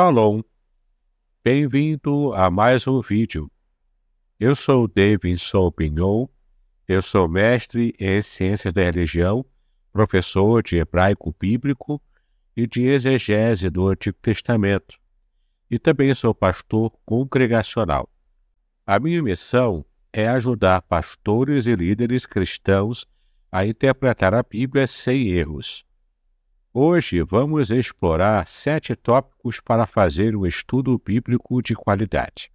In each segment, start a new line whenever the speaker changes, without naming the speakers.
Shalom! Bem-vindo a mais um vídeo. Eu sou David Soupignon, eu sou mestre em Ciências da Religião, professor de Hebraico Bíblico e de Exegese do Antigo Testamento, e também sou pastor congregacional. A minha missão é ajudar pastores e líderes cristãos a interpretar a Bíblia sem erros Hoje vamos explorar sete tópicos para fazer um estudo bíblico de qualidade.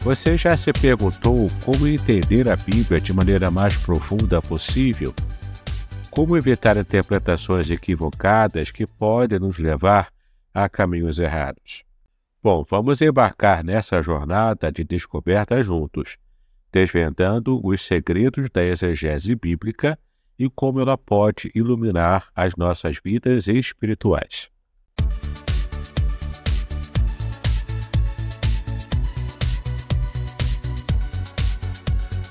Você já se perguntou como entender a Bíblia de maneira mais profunda possível? Como evitar interpretações equivocadas que podem nos levar a caminhos errados? Bom, vamos embarcar nessa jornada de descoberta juntos desvendando os segredos da exegese bíblica e como ela pode iluminar as nossas vidas espirituais.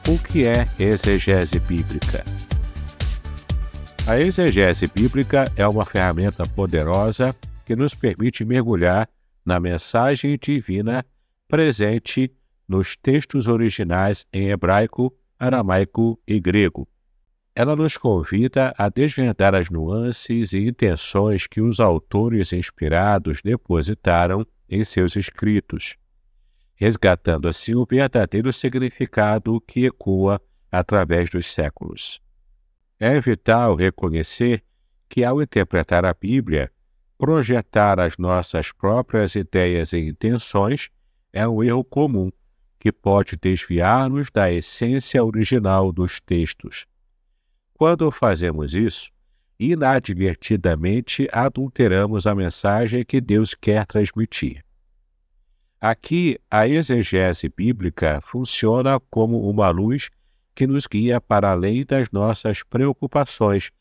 O que é exegese bíblica? A exegese bíblica é uma ferramenta poderosa que nos permite mergulhar na mensagem divina presente nos textos originais em hebraico, aramaico e grego. Ela nos convida a desvendar as nuances e intenções que os autores inspirados depositaram em seus escritos, resgatando assim o verdadeiro significado que ecoa através dos séculos. É vital reconhecer que, ao interpretar a Bíblia, projetar as nossas próprias ideias e intenções é um erro comum que pode desviar-nos da essência original dos textos. Quando fazemos isso, inadvertidamente adulteramos a mensagem que Deus quer transmitir. Aqui, a exegese bíblica funciona como uma luz que nos guia para além das nossas preocupações,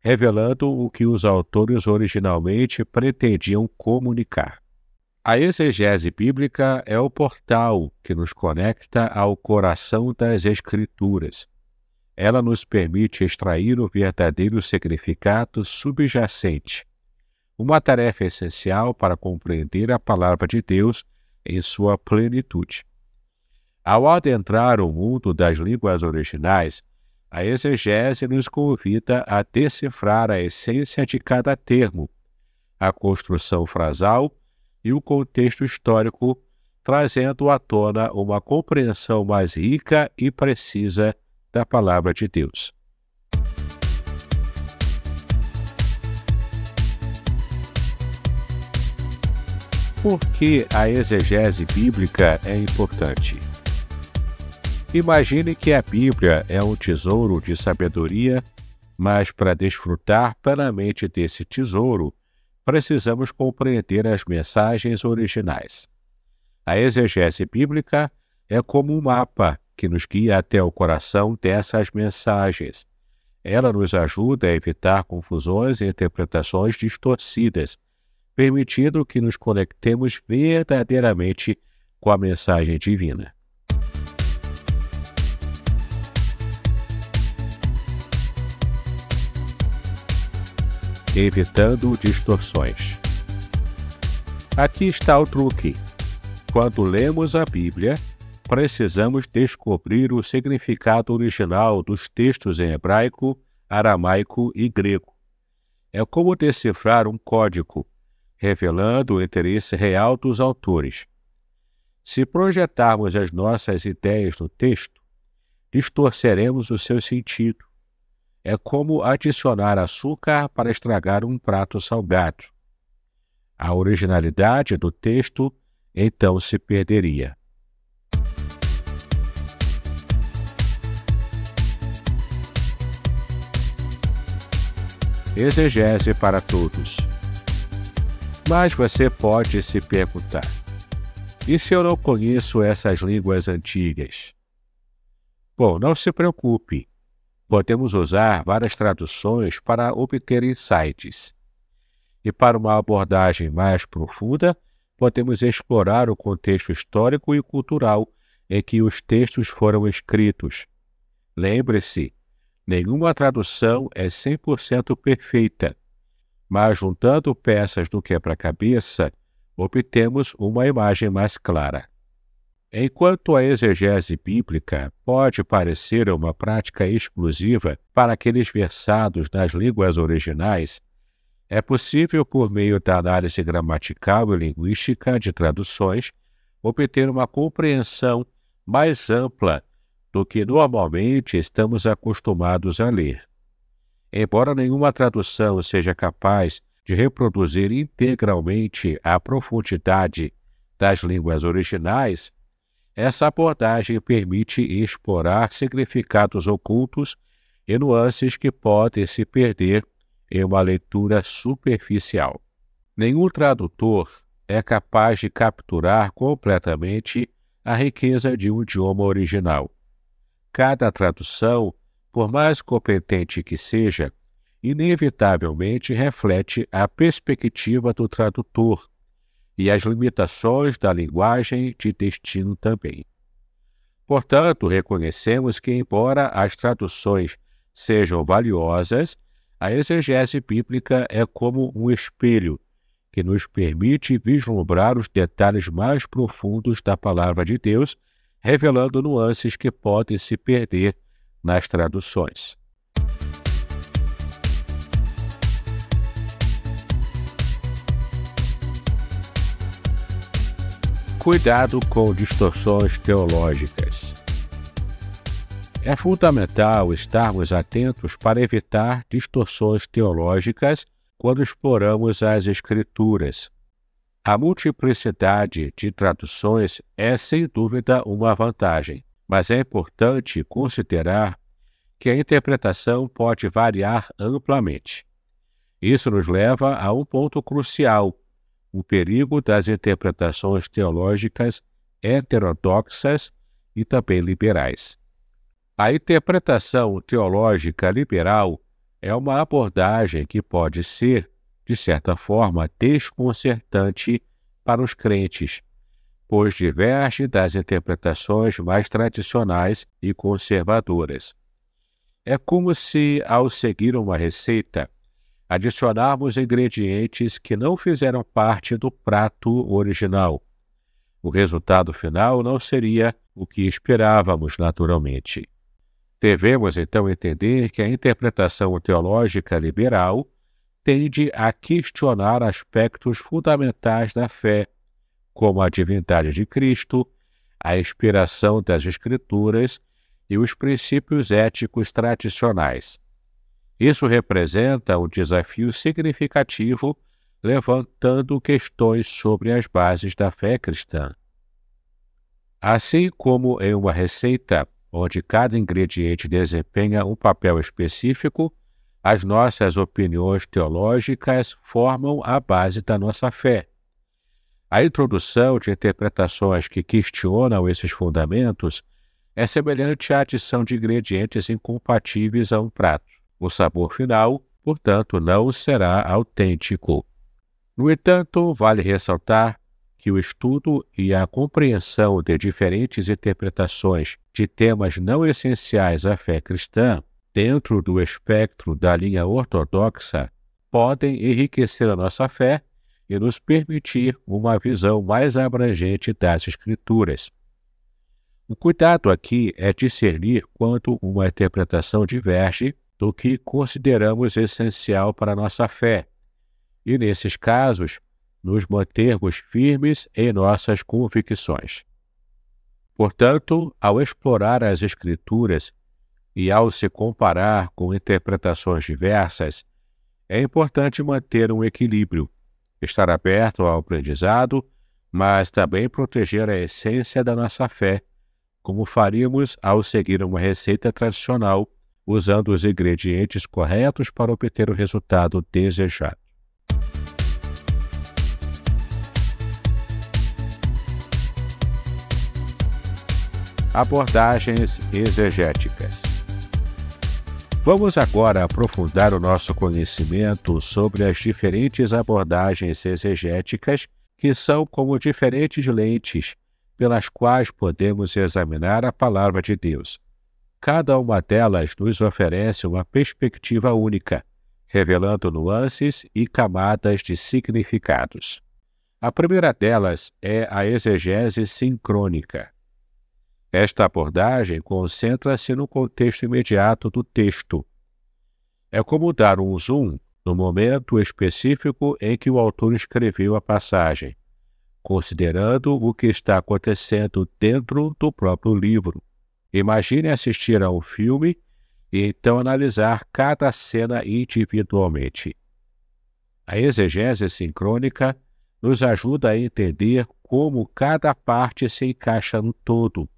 revelando o que os autores originalmente pretendiam comunicar. A exegese bíblica é o portal que nos conecta ao coração das Escrituras. Ela nos permite extrair o verdadeiro significado subjacente, uma tarefa essencial para compreender a palavra de Deus em sua plenitude. Ao adentrar o mundo das línguas originais, a exegese nos convida a decifrar a essência de cada termo, a construção frasal e o contexto histórico, trazendo à tona uma compreensão mais rica e precisa da palavra de Deus. Por que a exegese bíblica é importante? Imagine que a Bíblia é um tesouro de sabedoria, mas para desfrutar plenamente desse tesouro, precisamos compreender as mensagens originais. A exegese bíblica é como um mapa que nos guia até o coração dessas mensagens. Ela nos ajuda a evitar confusões e interpretações distorcidas, permitindo que nos conectemos verdadeiramente com a mensagem divina. evitando distorções. Aqui está o truque. Quando lemos a Bíblia, precisamos descobrir o significado original dos textos em hebraico, aramaico e grego. É como decifrar um código, revelando o interesse real dos autores. Se projetarmos as nossas ideias no texto, distorceremos o seu sentido é como adicionar açúcar para estragar um prato salgado. A originalidade do texto então se perderia. Exegese para todos. Mas você pode se perguntar: e se eu não conheço essas línguas antigas? Bom, não se preocupe, Podemos usar várias traduções para obter insights. E para uma abordagem mais profunda, podemos explorar o contexto histórico e cultural em que os textos foram escritos. Lembre-se, nenhuma tradução é 100% perfeita, mas juntando peças do quebra-cabeça, obtemos uma imagem mais clara. Enquanto a exegese bíblica pode parecer uma prática exclusiva para aqueles versados nas línguas originais, é possível, por meio da análise gramatical e linguística de traduções, obter uma compreensão mais ampla do que normalmente estamos acostumados a ler. Embora nenhuma tradução seja capaz de reproduzir integralmente a profundidade das línguas originais, essa abordagem permite explorar significados ocultos e nuances que podem se perder em uma leitura superficial. Nenhum tradutor é capaz de capturar completamente a riqueza de um idioma original. Cada tradução, por mais competente que seja, inevitavelmente reflete a perspectiva do tradutor e as limitações da linguagem de destino também. Portanto, reconhecemos que, embora as traduções sejam valiosas, a exegese bíblica é como um espelho que nos permite vislumbrar os detalhes mais profundos da palavra de Deus, revelando nuances que podem se perder nas traduções. Cuidado com distorções teológicas. É fundamental estarmos atentos para evitar distorções teológicas quando exploramos as Escrituras. A multiplicidade de traduções é, sem dúvida, uma vantagem, mas é importante considerar que a interpretação pode variar amplamente. Isso nos leva a um ponto crucial o perigo das interpretações teológicas heterodoxas e também liberais. A interpretação teológica liberal é uma abordagem que pode ser, de certa forma, desconcertante para os crentes, pois diverge das interpretações mais tradicionais e conservadoras. É como se, ao seguir uma receita, adicionarmos ingredientes que não fizeram parte do prato original. O resultado final não seria o que esperávamos naturalmente. Devemos então entender que a interpretação teológica liberal tende a questionar aspectos fundamentais da fé, como a divindade de Cristo, a inspiração das Escrituras e os princípios éticos tradicionais. Isso representa um desafio significativo, levantando questões sobre as bases da fé cristã. Assim como em uma receita, onde cada ingrediente desempenha um papel específico, as nossas opiniões teológicas formam a base da nossa fé. A introdução de interpretações que questionam esses fundamentos é semelhante à adição de ingredientes incompatíveis a um prato. O sabor final, portanto, não será autêntico. No entanto, vale ressaltar que o estudo e a compreensão de diferentes interpretações de temas não essenciais à fé cristã, dentro do espectro da linha ortodoxa, podem enriquecer a nossa fé e nos permitir uma visão mais abrangente das Escrituras. O cuidado aqui é discernir quando uma interpretação diverge do que consideramos essencial para a nossa fé, e nesses casos, nos mantermos firmes em nossas convicções. Portanto, ao explorar as Escrituras e ao se comparar com interpretações diversas, é importante manter um equilíbrio, estar aberto ao aprendizado, mas também proteger a essência da nossa fé, como faríamos ao seguir uma receita tradicional usando os ingredientes corretos para obter o resultado desejado. Abordagens exegéticas. Vamos agora aprofundar o nosso conhecimento sobre as diferentes abordagens exegéticas, que são como diferentes lentes pelas quais podemos examinar a Palavra de Deus. Cada uma delas nos oferece uma perspectiva única, revelando nuances e camadas de significados. A primeira delas é a exegese sincrônica. Esta abordagem concentra-se no contexto imediato do texto. É como dar um zoom no momento específico em que o autor escreveu a passagem, considerando o que está acontecendo dentro do próprio livro. Imagine assistir a um filme e então analisar cada cena individualmente. A exegese sincrônica nos ajuda a entender como cada parte se encaixa no todo,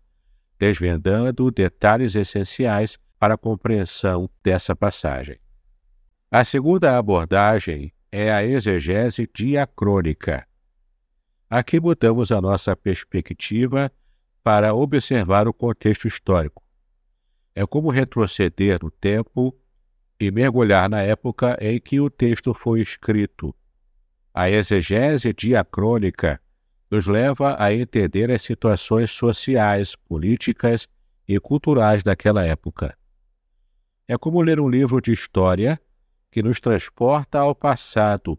desvendando detalhes essenciais para a compreensão dessa passagem. A segunda abordagem é a exegese diacrônica. Aqui mudamos a nossa perspectiva para observar o contexto histórico. É como retroceder no tempo e mergulhar na época em que o texto foi escrito. A exegese diacrônica nos leva a entender as situações sociais, políticas e culturais daquela época. É como ler um livro de história que nos transporta ao passado,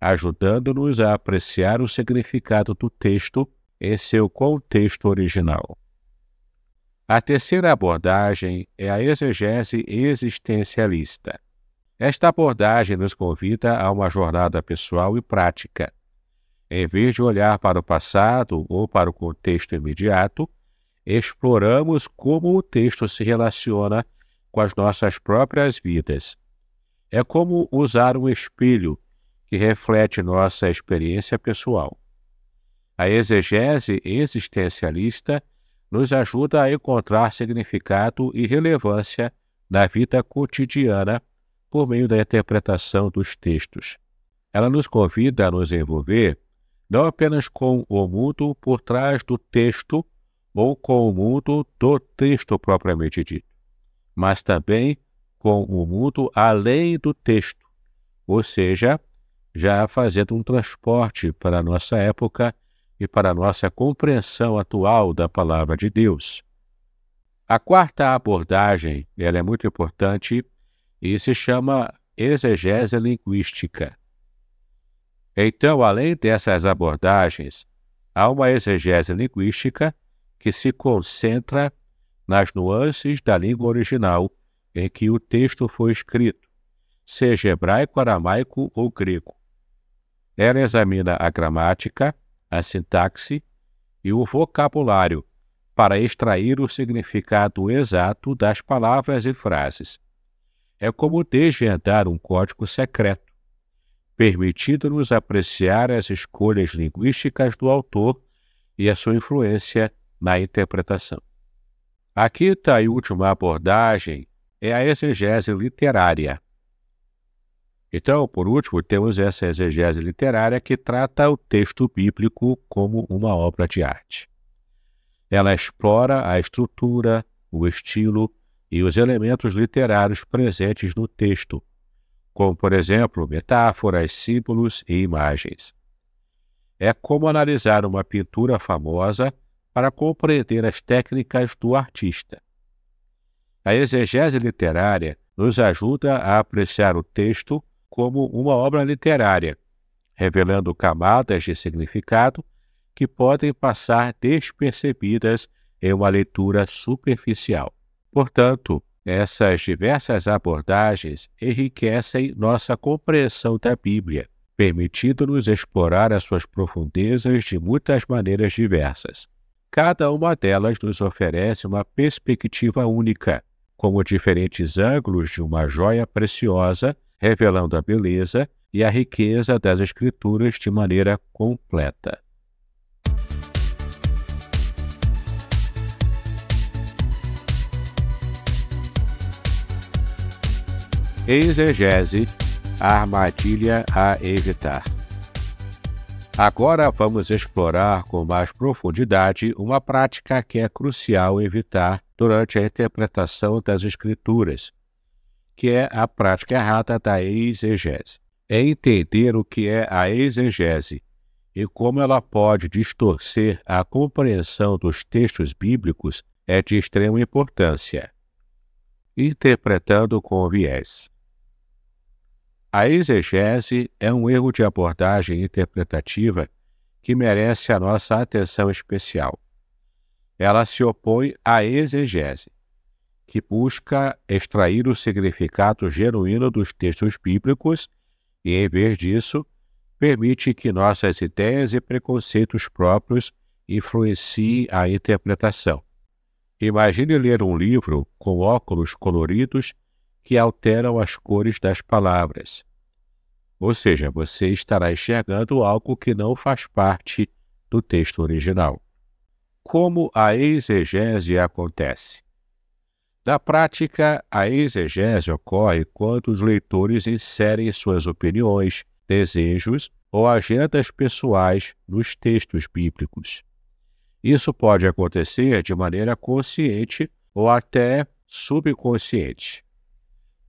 ajudando-nos a apreciar o significado do texto em seu é contexto original. A terceira abordagem é a exegese existencialista. Esta abordagem nos convida a uma jornada pessoal e prática. Em vez de olhar para o passado ou para o contexto imediato, exploramos como o texto se relaciona com as nossas próprias vidas. É como usar um espelho que reflete nossa experiência pessoal. A exegese existencialista nos ajuda a encontrar significado e relevância na vida cotidiana por meio da interpretação dos textos. Ela nos convida a nos envolver não apenas com o mundo por trás do texto ou com o mundo do texto propriamente dito, mas também com o mundo além do texto, ou seja, já fazendo um transporte para a nossa época e para nossa compreensão atual da palavra de Deus. A quarta abordagem, ela é muito importante e se chama exegese linguística. Então, além dessas abordagens, há uma exegese linguística que se concentra nas nuances da língua original em que o texto foi escrito, seja hebraico, aramaico ou grego. Ela examina a gramática, a sintaxe e o vocabulário para extrair o significado exato das palavras e frases. É como desvendar um código secreto, permitindo-nos apreciar as escolhas linguísticas do autor e a sua influência na interpretação. A quinta tá e última abordagem é a exegese literária, então, por último, temos essa exegese literária que trata o texto bíblico como uma obra de arte. Ela explora a estrutura, o estilo e os elementos literários presentes no texto, como, por exemplo, metáforas, símbolos e imagens. É como analisar uma pintura famosa para compreender as técnicas do artista. A exegese literária nos ajuda a apreciar o texto como uma obra literária, revelando camadas de significado que podem passar despercebidas em uma leitura superficial. Portanto, essas diversas abordagens enriquecem nossa compreensão da Bíblia, permitindo-nos explorar as suas profundezas de muitas maneiras diversas. Cada uma delas nos oferece uma perspectiva única, como diferentes ângulos de uma joia preciosa revelando a beleza e a riqueza das Escrituras de maneira completa. Exegese, a armadilha a evitar. Agora vamos explorar com mais profundidade uma prática que é crucial evitar durante a interpretação das Escrituras, que é a prática errada da exegese. É entender o que é a exegese e como ela pode distorcer a compreensão dos textos bíblicos é de extrema importância. Interpretando com viés. A exegese é um erro de abordagem interpretativa que merece a nossa atenção especial. Ela se opõe à exegese, que busca extrair o significado genuíno dos textos bíblicos e, em vez disso, permite que nossas ideias e preconceitos próprios influenciem a interpretação. Imagine ler um livro com óculos coloridos que alteram as cores das palavras. Ou seja, você estará enxergando algo que não faz parte do texto original. Como a exegese acontece? Na prática, a exegese ocorre quando os leitores inserem suas opiniões, desejos ou agendas pessoais nos textos bíblicos. Isso pode acontecer de maneira consciente ou até subconsciente.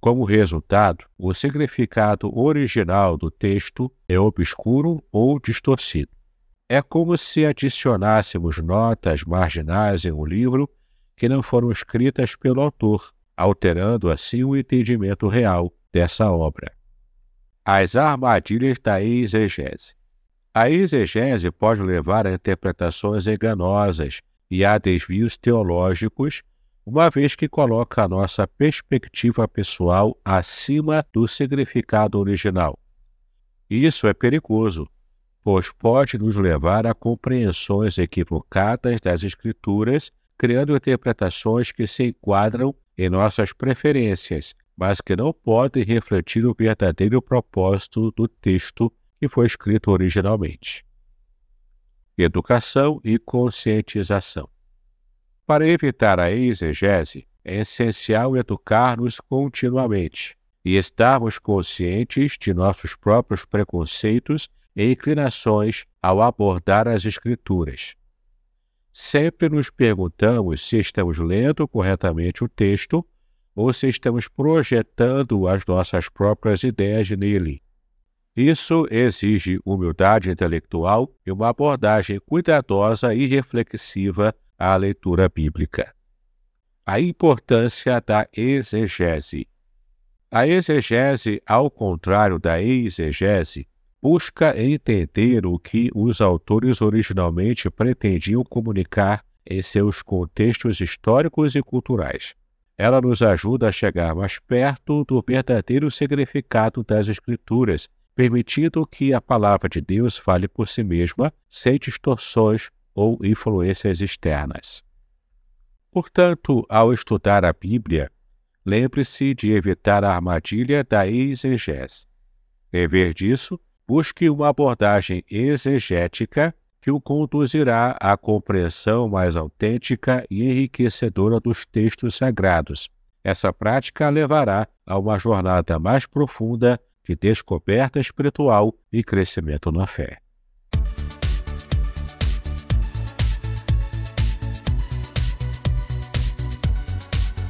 Como resultado, o significado original do texto é obscuro ou distorcido. É como se adicionássemos notas marginais em um livro que não foram escritas pelo autor, alterando assim o entendimento real dessa obra. As armadilhas da exegese. A exegese pode levar a interpretações enganosas e a desvios teológicos, uma vez que coloca a nossa perspectiva pessoal acima do significado original. Isso é perigoso, pois pode nos levar a compreensões equivocadas das Escrituras criando interpretações que se enquadram em nossas preferências, mas que não podem refletir o verdadeiro propósito do texto que foi escrito originalmente. Educação e conscientização. Para evitar a exegese, é essencial educar-nos continuamente e estarmos conscientes de nossos próprios preconceitos e inclinações ao abordar as Escrituras sempre nos perguntamos se estamos lendo corretamente o texto ou se estamos projetando as nossas próprias ideias nele. Isso exige humildade intelectual e uma abordagem cuidadosa e reflexiva à leitura bíblica. A importância da exegese. A exegese, ao contrário da exegese, busca entender o que os autores originalmente pretendiam comunicar em seus contextos históricos e culturais. Ela nos ajuda a chegar mais perto do verdadeiro significado das Escrituras, permitindo que a palavra de Deus fale por si mesma, sem distorções ou influências externas. Portanto, ao estudar a Bíblia, lembre-se de evitar a armadilha da exegese. Em vez disso, busque uma abordagem exegética que o conduzirá à compreensão mais autêntica e enriquecedora dos textos sagrados. Essa prática levará a uma jornada mais profunda de descoberta espiritual e crescimento na fé.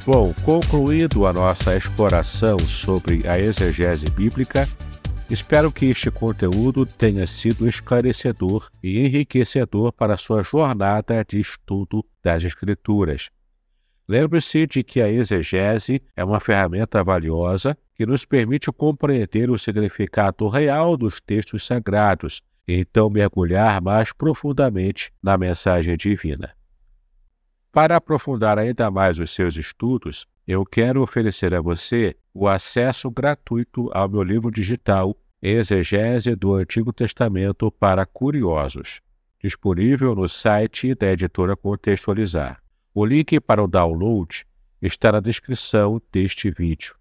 Bom, concluído a nossa exploração sobre a exegese bíblica, Espero que este conteúdo tenha sido esclarecedor e enriquecedor para sua jornada de estudo das Escrituras. Lembre-se de que a exegese é uma ferramenta valiosa que nos permite compreender o significado real dos textos sagrados e então mergulhar mais profundamente na mensagem divina. Para aprofundar ainda mais os seus estudos, eu quero oferecer a você o acesso gratuito ao meu livro digital Exegese do Antigo Testamento para Curiosos, disponível no site da editora Contextualizar. O link para o download está na descrição deste vídeo.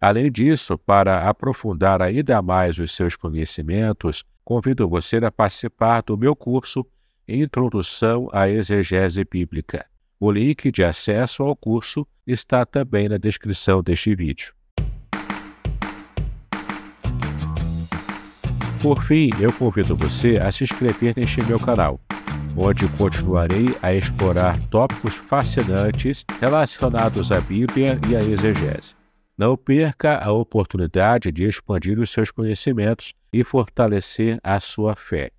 Além disso, para aprofundar ainda mais os seus conhecimentos, convido você a participar do meu curso Introdução à Exegese Bíblica. O link de acesso ao curso está também na descrição deste vídeo. Por fim, eu convido você a se inscrever neste meu canal, onde continuarei a explorar tópicos fascinantes relacionados à Bíblia e à exegese. Não perca a oportunidade de expandir os seus conhecimentos e fortalecer a sua fé.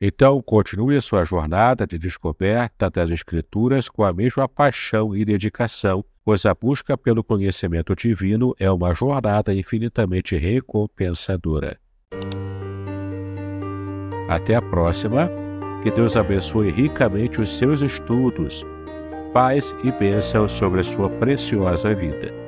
Então, continue sua jornada de descoberta das Escrituras com a mesma paixão e dedicação, pois a busca pelo conhecimento divino é uma jornada infinitamente recompensadora. Até a próxima. Que Deus abençoe ricamente os seus estudos. Paz e bênção sobre a sua preciosa vida.